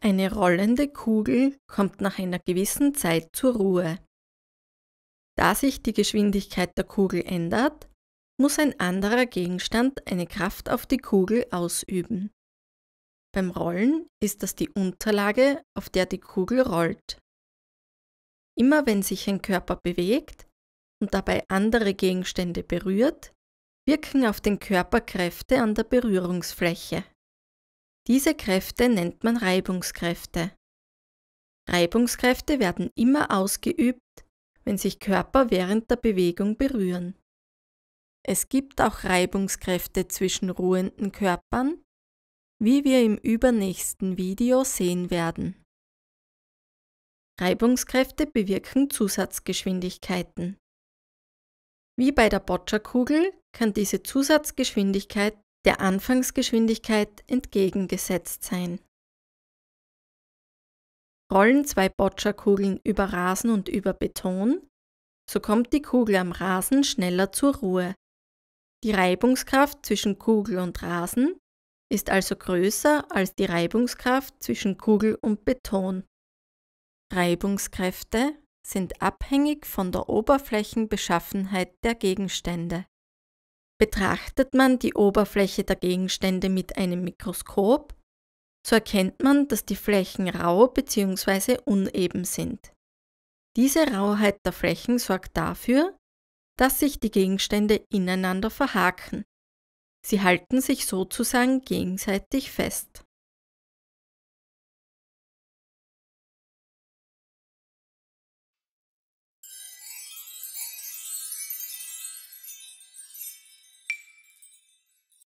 Eine rollende Kugel kommt nach einer gewissen Zeit zur Ruhe. Da sich die Geschwindigkeit der Kugel ändert, muss ein anderer Gegenstand eine Kraft auf die Kugel ausüben. Beim Rollen ist das die Unterlage, auf der die Kugel rollt. Immer wenn sich ein Körper bewegt und dabei andere Gegenstände berührt, wirken auf den Körper Kräfte an der Berührungsfläche. Diese Kräfte nennt man Reibungskräfte. Reibungskräfte werden immer ausgeübt, wenn sich Körper während der Bewegung berühren. Es gibt auch Reibungskräfte zwischen ruhenden Körpern, wie wir im übernächsten Video sehen werden. Reibungskräfte bewirken Zusatzgeschwindigkeiten. Wie bei der Boccia-Kugel kann diese Zusatzgeschwindigkeit der Anfangsgeschwindigkeit entgegengesetzt sein. Rollen zwei Boccia-Kugeln über Rasen und über Beton, so kommt die Kugel am Rasen schneller zur Ruhe. Die Reibungskraft zwischen Kugel und Rasen ist also größer als die Reibungskraft zwischen Kugel und Beton. Reibungskräfte sind abhängig von der Oberflächenbeschaffenheit der Gegenstände. Betrachtet man die Oberfläche der Gegenstände mit einem Mikroskop, so erkennt man, dass die Flächen rau bzw. uneben sind. Diese Rauheit der Flächen sorgt dafür, dass sich die Gegenstände ineinander verhaken. Sie halten sich sozusagen gegenseitig fest.